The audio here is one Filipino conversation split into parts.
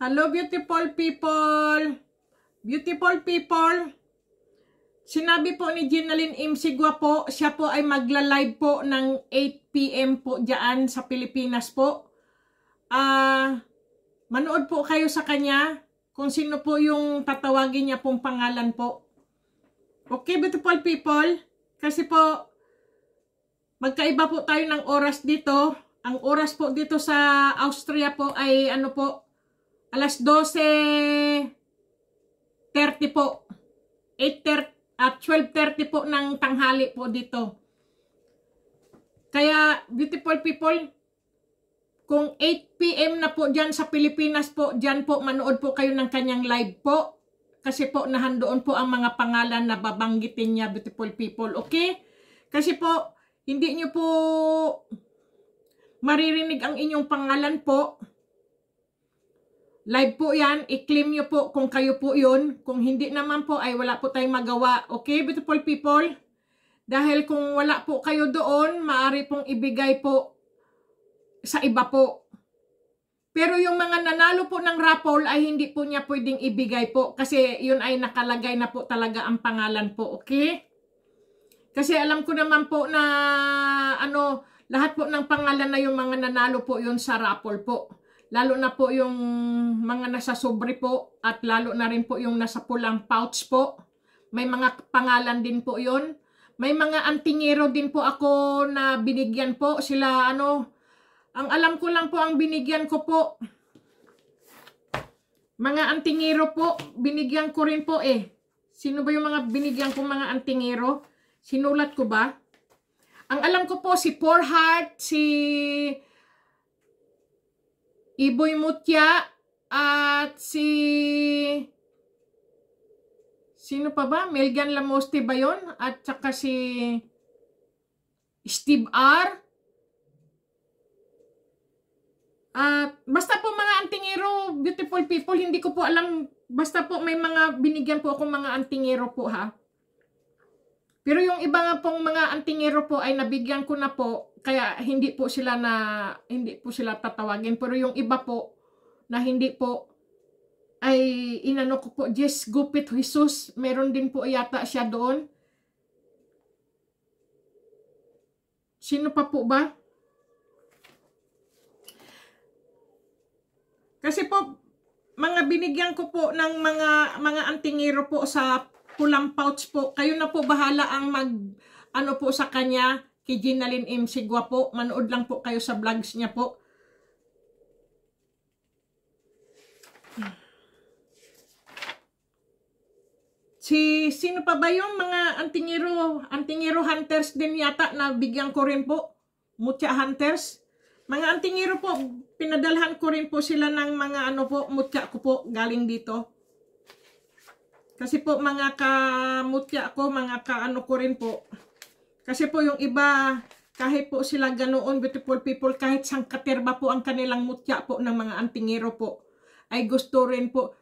Hello beautiful people! Beautiful people! Sinabi po ni Ginalyn Imsigwa po, siya po ay magla-live po ng 8pm po dyan sa Pilipinas po. Uh, manood po kayo sa kanya kung sino po yung tatawagin niya pong pangalan po. Okay beautiful people? Kasi po, magkaiba po tayo ng oras dito. Ang oras po dito sa Austria po ay ano po, Alas 12.30 po. 8.30 at 12.30 po ng tanghali po dito. Kaya beautiful people, kung 8pm na po dyan sa Pilipinas po, dyan po manood po kayo ng kanyang live po. Kasi po nahandoon po ang mga pangalan na babanggitin niya beautiful people, okay? Kasi po, hindi niyo po maririnig ang inyong pangalan po Live po yan. I-claim nyo po kung kayo po yun. Kung hindi naman po ay wala po tayong magawa. Okay, beautiful people? Dahil kung wala po kayo doon, maari pong ibigay po sa iba po. Pero yung mga nanalo po ng raffle ay hindi po niya pwedeng ibigay po kasi yun ay nakalagay na po talaga ang pangalan po, okay? Kasi alam ko naman po na ano, lahat po ng pangalan na yung mga nanalo po yun sa raffle po lalo na po yung mga nasa sobre po at lalo na rin po yung nasa pulang pouch po. May mga pangalan din po yon. May mga antingero din po ako na binigyan po sila ano. Ang alam ko lang po ang binigyan ko po. Mga antingero po, binigyan ko rin po eh. Sino ba yung mga binigyan ko mga antingero? Sinulat ko ba? Ang alam ko po si Poor Heart, si Iboy Mutya at si sino pa ba? Melgan Lamoste ba yun? At saka si Steve R. At basta po mga antingero, beautiful people, hindi ko po alam, basta po may mga binigyan po ako mga antingero po ha. Pero yung iba nga pong mga antingero po ay nabigyan ko na po kaya hindi po sila na hindi po sila tatawagin pero yung iba po na hindi po ay inano ko po Jess Gupit Jesus meron din po yata siya doon Sino pa po ba? Kasi po mga binigyan ko po ng mga mga antingero po sa pulang pouch po. Kayo na po bahala ang mag ano po sa kanya kay Ginalyn M. po. Manood lang po kayo sa vlogs niya po. Si, sino pa ba yung mga antingiro, antingiro hunters din yata na bigyan ko rin po? Mutya hunters? Mga antingiro po, pinadalhan ko rin po sila ng mga ano po, mutya ko po galing dito. Kasi po mga ka-mutya ko, mga ka-ano ko rin po, kasi po yung iba, kahit po sila ganoon, beautiful people, kahit sangkaterba po ang kanilang mutya po ng mga antingero po, ay gusto rin po.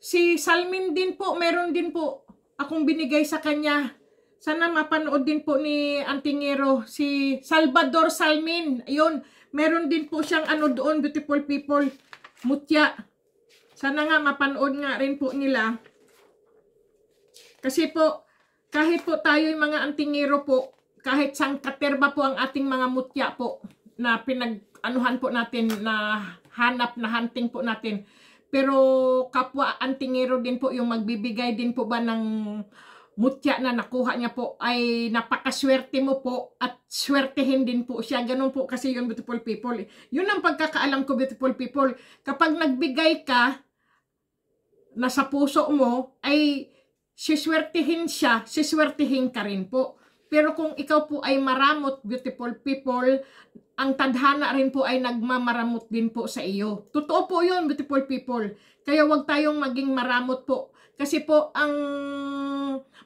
Si Salmin din po, meron din po akong binigay sa kanya. Sana mapanood din po ni antingero, si Salvador Salmin. Ayun, meron din po siyang ano doon, beautiful people, mutya. Sana nga mapanood nga rin po nila. Kasi po, kahit po tayo yung mga antingero po, kahit sangkaterba po ang ating mga mutya po na pinag-anuhan po natin na hanap na hunting po natin. Pero kapwa antingero din po yung magbibigay din po ba ng mutya na nakuha niya po ay napakaswerte mo po at swertehin din po siya. Ganun po kasi yung beautiful people. Yun ang pagkakaalam ko beautiful people. Kapag nagbigay ka na sa puso mo ay siswertihin siya, siswertihin ka rin po. Pero kung ikaw po ay maramot, beautiful people, ang tadhana rin po ay nagmamaramot din po sa iyo. Totoo po yun, beautiful people. Kaya huwag tayong maging maramot po. Kasi po, ang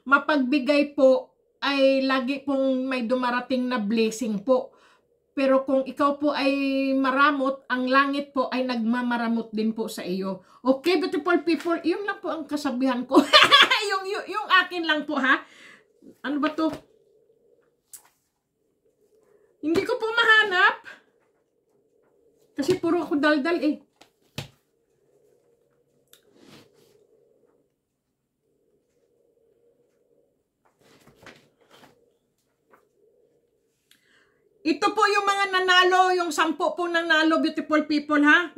mapagbigay po ay lagi pong may dumarating na blessing po. Pero kung ikaw po ay maramot, ang langit po ay nagmamaramot din po sa iyo. Okay, beautiful people, yun lang po ang kasabihan ko. yung, yung, yung akin lang po ha. Ano ba to? Hindi ko po mahanap. Kasi puro ako daldal eh. Ito po yung mga nanalo, yung sampo po nanalo, beautiful people ha.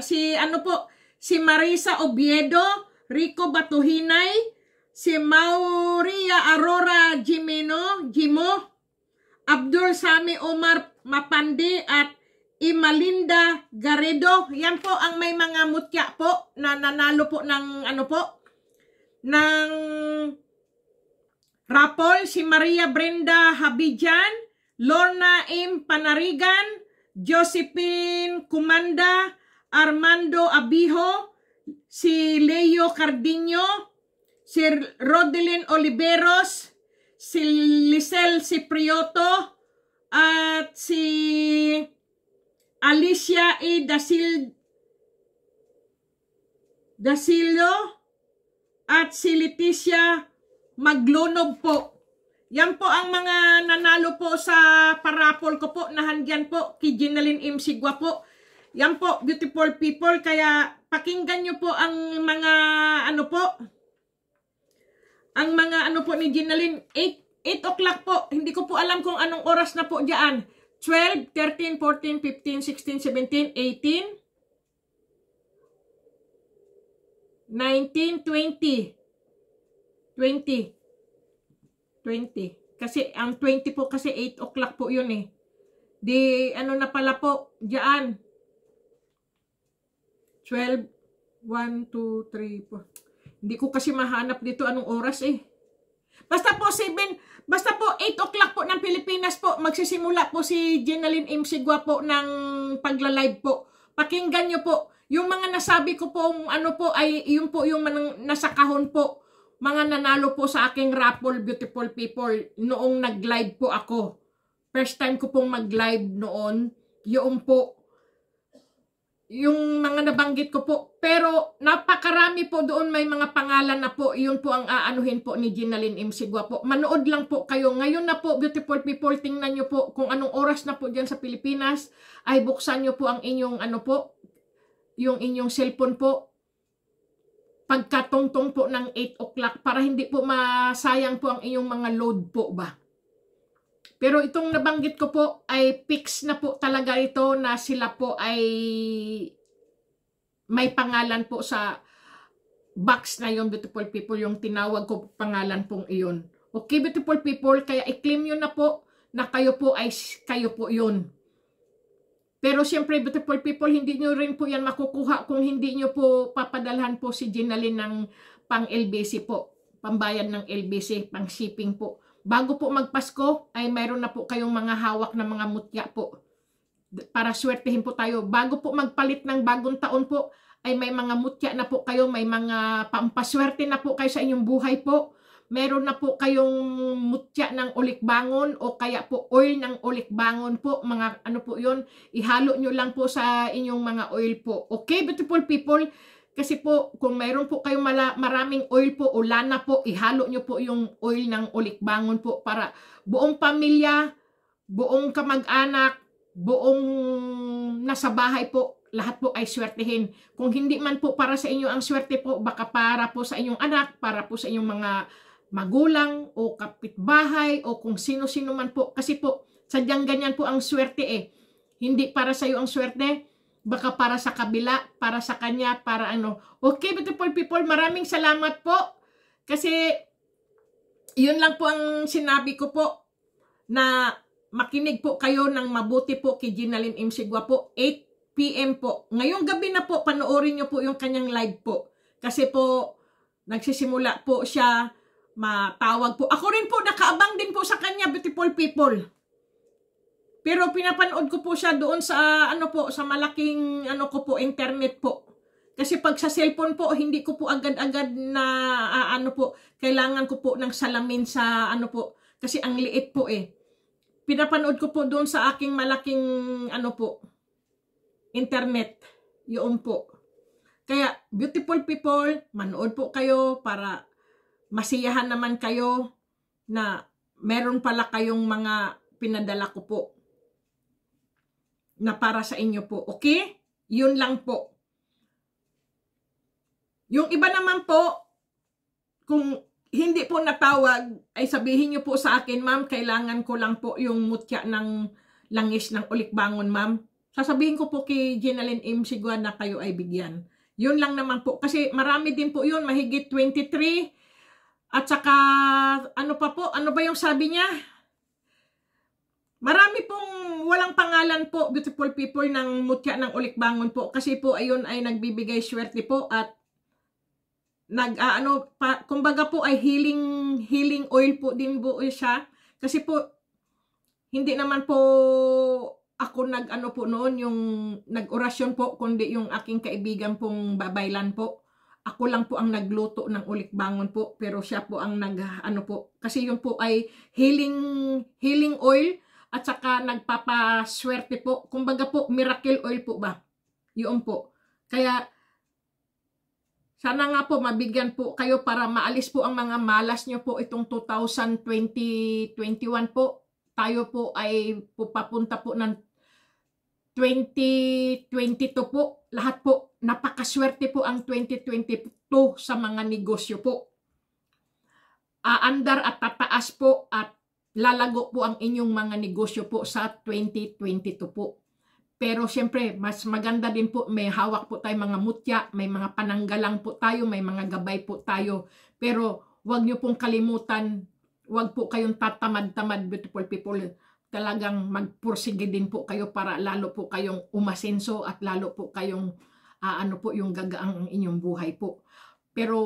Si ano po, si Marisa Obiedo, Rico Batuhinay, si Mauria Aurora Jimeno, Jimo, Abdur Sami Omar Mapandi at Imalinda Garedo. Yan po ang may mga mutya po na nanalo po ng ano po ng Rapol, si Maria Brenda Habijan, Lorna M. Panarigan, Josephine Kumanda, Armando Abijo, si Leo Cardino, si Rodelyn Oliveros, si Lisel Ciprioto at si Alicia E. Dasil Dasilio at si Leticia Maglunob po. Yan po ang mga nanalo po sa parapol ko po. Nahandyan po kay Ginalyn M. Sigwa po. Yan po, beautiful people. Kaya pakinggan nyo po ang mga ano po, ang mga ano po ni Ginaline, 8, 8 o'clock po. Hindi ko po alam kung anong oras na po dyan. 12, 13, 14, 15, 16, 17, 18, 19, 20. 20. 20. Kasi ang 20 po kasi 8 o'clock po yun eh. Di ano na pala po diyan. 12 1 2 3 4 hindi ko kasi mahanap dito anong oras eh. Basta po 7, basta po 8 o'clock po ng Pilipinas po, magsisimula po si Jenaline M. Sigwa po ng pagla-live po. Pakinggan nyo po, yung mga nasabi ko po, ano po, ay yun po yung nasa kahon po, mga nanalo po sa aking raffle, beautiful people, noong nag-live po ako. First time ko pong mag-live noon, yung po, yung mga nabanggit ko po. Pero napakarami po doon may mga pangalan na po. Yun po ang aanuhin po ni Ginalyn Imsigwa po. Manood lang po kayo. Ngayon na po, beautiful people, tingnan nyo po kung anong oras na po dyan sa Pilipinas. Ay buksan nyo po ang inyong ano po, yung inyong cellphone po. Pagkatungtong po ng 8 o'clock para hindi po masayang po ang inyong mga load po ba. Pero itong nabanggit ko po ay fix na po talaga ito na sila po ay may pangalan po sa box na yung beautiful people, yung tinawag ko pangalan pong iyon. Okay, beautiful people, kaya i-claim yun na po na kayo po ay kayo po yun. Pero siyempre, beautiful people, hindi nyo rin po yan makukuha kung hindi nyo po papadalhan po si Ginaline ng pang-LBC po, pambayan ng LBC, pang-shipping po bago po magpasko ay mayroon na po kayong mga hawak na mga mutya po para swertehin po tayo. Bago po magpalit ng bagong taon po ay may mga mutya na po kayo, may mga pampaswerte na po kayo sa inyong buhay po. Meron na po kayong mutya ng ulikbangon o kaya po oil ng ulikbangon po. Mga ano po yon ihalo nyo lang po sa inyong mga oil po. Okay, beautiful people? Kasi po, kung mayroon po kayong mala, maraming oil po o lana po, ihalo nyo po yung oil ng ulikbangon po para buong pamilya, buong kamag-anak, buong nasa bahay po, lahat po ay swertihin. Kung hindi man po para sa inyo ang swerte po, baka para po sa inyong anak, para po sa inyong mga magulang o kapitbahay o kung sino-sino man po. Kasi po, sadyang ganyan po ang swerte eh. Hindi para sa iyo ang swerte, baka para sa kabila, para sa kanya, para ano. Okay, beautiful people, maraming salamat po. Kasi, yun lang po ang sinabi ko po na makinig po kayo ng mabuti po kay Ginaline M. Sigwa po, 8 p.m. po. Ngayong gabi na po, panoorin nyo po yung kanyang live po. Kasi po, nagsisimula po siya matawag po. Ako rin po, nakaabang din po sa kanya, beautiful people. Pero pinapanood ko po siya doon sa ano po sa malaking ano ko po internet po. Kasi pag sa cellphone po hindi ko po agad-agad na uh, ano po kailangan ko po ng salamin sa ano po kasi ang liit po eh. Pinapanood ko po doon sa aking malaking ano po internet yun po. Kaya beautiful people, manood po kayo para masiyahan naman kayo na meron pala kayong mga pinadala ko po na para sa inyo po. Okay? Yun lang po. Yung iba naman po, kung hindi po natawag, ay sabihin niyo po sa akin, ma'am, kailangan ko lang po yung mutya ng langis ng ulikbangon, ma'am. Sasabihin ko po kay Jenaline M. Sigua na kayo ay bigyan. Yun lang naman po. Kasi marami din po yun, mahigit 23. At saka, ano pa po, ano ba yung sabi niya? Marami pong walang pangalan po, beautiful people, ng mutya ng ulikbangon po. Kasi po, ayun ay nagbibigay swerte po at nag uh, ano kumbaga po ay healing healing oil po din po siya kasi po hindi naman po ako nag ano po noon yung nag-orasyon po kundi yung aking kaibigan pong babaylan po ako lang po ang nagluto ng ulikbangon po pero siya po ang nag ano po kasi yun po ay healing healing oil at saka nagpapaswerte po. Kumbaga po, miracle oil po ba? Yun po. Kaya, sana nga po mabigyan po kayo para maalis po ang mga malas nyo po itong 2020-21 po. Tayo po ay pupapunta po ng 2022 po. Lahat po, napakaswerte po ang 2022 sa mga negosyo po. Aandar at tataas po at lalago po ang inyong mga negosyo po sa 2022 po. Pero siyempre, mas maganda din po, may hawak po tayo mga mutya, may mga pananggalang po tayo, may mga gabay po tayo. Pero wag niyo pong kalimutan, wag po kayong tatamad-tamad, beautiful people. Talagang magpursige din po kayo para lalo po kayong umasenso at lalo po kayong uh, ano po yung gagaang ang inyong buhay po. Pero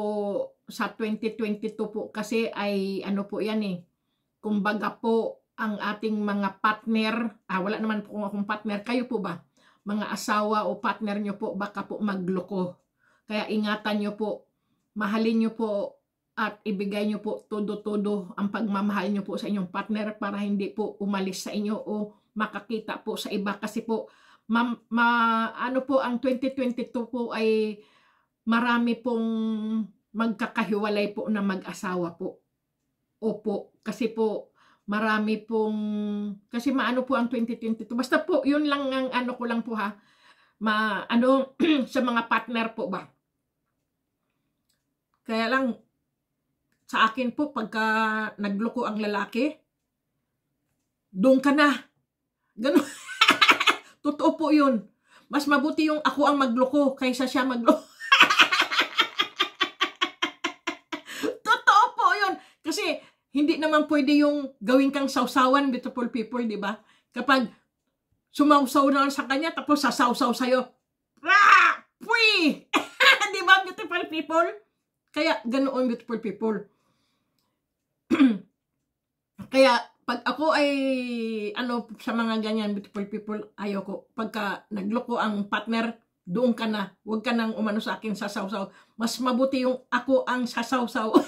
sa 2022 po kasi ay ano po yan eh, kumbaga po ang ating mga partner, ah, wala naman po kung akong partner, kayo po ba? Mga asawa o partner nyo po, baka po magloko. Kaya ingatan nyo po, mahalin nyo po at ibigay nyo po todo-todo ang pagmamahal nyo po sa inyong partner para hindi po umalis sa inyo o makakita po sa iba kasi po ma, ma, ano po ang 2022 po ay marami pong magkakahiwalay po na mag-asawa po. Opo, kasi po marami pong kasi maano po ang 2022. Basta po 'yun lang ang ano ko lang po ha. Ma ano sa mga partner po ba. Kaya lang sa akin po pagka nagloko ang lalaki, doon ka na. Ganun. Totoo po 'yun. Mas mabuti yung ako ang magloko kaysa siya magloko. hindi naman pwede yung gawin kang sausawan, beautiful people, di ba? Kapag sumausaw na sa kanya, tapos sasawsaw sa'yo. Ah! Pwi! di ba, beautiful people? Kaya, ganoon, beautiful people. Kaya, pag ako ay, ano, sa mga ganyan, beautiful people, ayoko. Pagka nagloko ang partner, doon ka na. Huwag ka nang umano sa akin sasawsaw. Mas mabuti yung ako ang sasawsaw.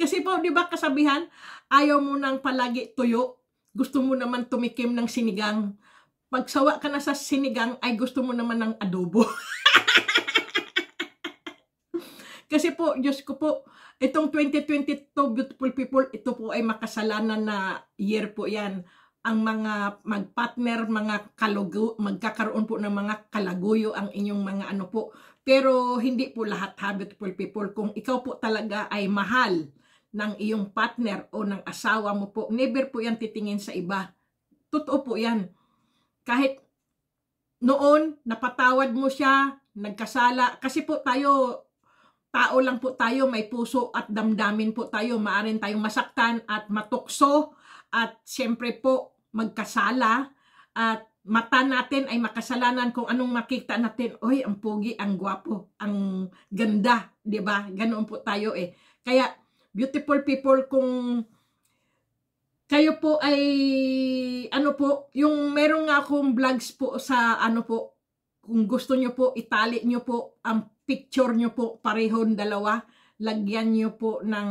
Kasi po, di ba kasabihan, ayaw mo nang palagi tuyo. Gusto mo naman tumikim ng sinigang. Pagsawa ka na sa sinigang, ay gusto mo naman ng adobo. Kasi po, Diyos ko po, itong 2022 Beautiful People, ito po ay makasalanan na year po yan. Ang mga magpartner, mga kalugo, magkakaroon po ng mga kalaguyo ang inyong mga ano po. Pero hindi po lahat ha, Beautiful People. Kung ikaw po talaga ay mahal, ng iyong partner o ng asawa mo po. Never po yan titingin sa iba. Totoo po yan. Kahit noon, napatawad mo siya, nagkasala. Kasi po tayo, tao lang po tayo, may puso at damdamin po tayo. Maarin tayong masaktan at matukso at siyempre po magkasala at mata natin ay makasalanan kung anong makita natin. Oy, ang pogi, ang gwapo, ang ganda, 'di ba? Ganoon po tayo eh. Kaya beautiful people, kung kayo po ay, ano po, yung meron nga akong vlogs po sa, ano po, kung gusto nyo po, itali nyo po ang picture nyo po, parehong dalawa, lagyan nyo po ng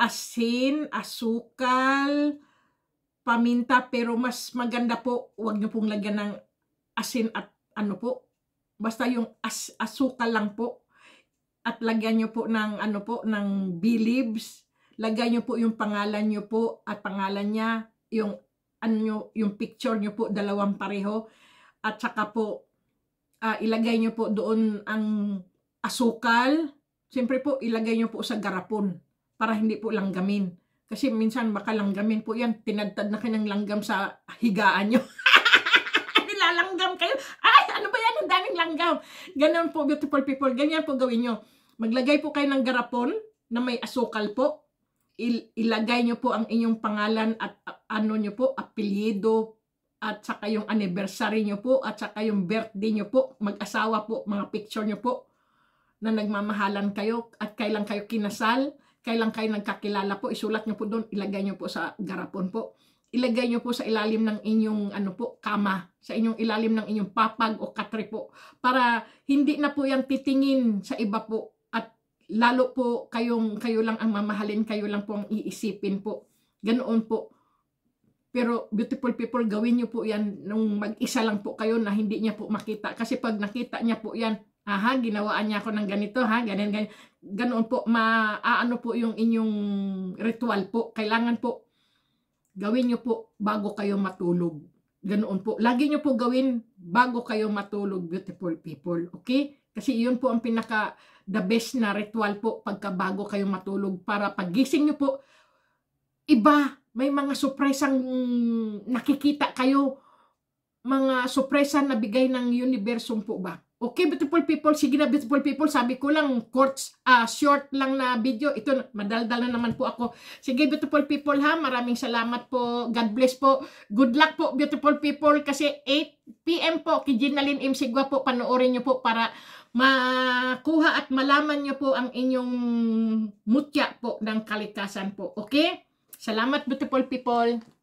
asin, asukal, paminta, pero mas maganda po, huwag nyo pong lagyan ng asin at ano po, basta yung as asukal lang po, at lagyan nyo po ng ano po ng believes lagyan nyo po yung pangalan nyo po at pangalan niya yung ano yung picture nyo po dalawang pareho at saka po uh, ilagay nyo po doon ang asukal siyempre po ilagay nyo po sa garapon para hindi po langgamin kasi minsan makalanggamin po yan tinadtad na kanyang langgam sa higaan nyo nilalanggam kayo ay ano ba yan ang daming langgam ganun po beautiful people ganyan po gawin nyo Maglagay po kayo ng garapon na may asukal po. Il ilagay nyo po ang inyong pangalan at uh, ano nyo po, apelyido, at saka yung anniversary nyo po, at saka yung birthday nyo po, mag-asawa po, mga picture nyo po, na nagmamahalan kayo, at kailan kayo kinasal, kailan kayo nagkakilala po, isulat nyo po doon, ilagay nyo po sa garapon po. Ilagay nyo po sa ilalim ng inyong ano po, kama, sa inyong ilalim ng inyong papag o katre po, para hindi na po yan titingin sa iba po lalo po kayong, kayo lang ang mamahalin, kayo lang po ang iisipin po. Ganoon po. Pero beautiful people, gawin niyo po yan nung mag-isa lang po kayo na hindi niya po makita. Kasi pag nakita niya po yan, aha, ginawaan niya ako ng ganito, ha, ganyan, ganyan. Ganoon po, maaano po yung inyong ritual po. Kailangan po, gawin niyo po bago kayo matulog. Ganoon po. Lagi niyo po gawin bago kayo matulog, beautiful people. Okay? Kasi yun po ang pinaka the best na ritual po pagkabago kayo matulog para pagising nyo po, iba, may mga surpresang nakikita kayo, mga surpresa na bigay ng universum po ba? Okay, beautiful people. Sige na, beautiful people. Sabi ko lang, courts, uh, short lang na video. Ito, madaldal na naman po ako. Sige, beautiful people ha. Maraming salamat po. God bless po. Good luck po, beautiful people. Kasi 8 p.m. po, kay Jinalyn po, panoorin nyo po para makuha at malaman niyo po ang inyong mutya po ng kalikasan po. Okay? Salamat beautiful people.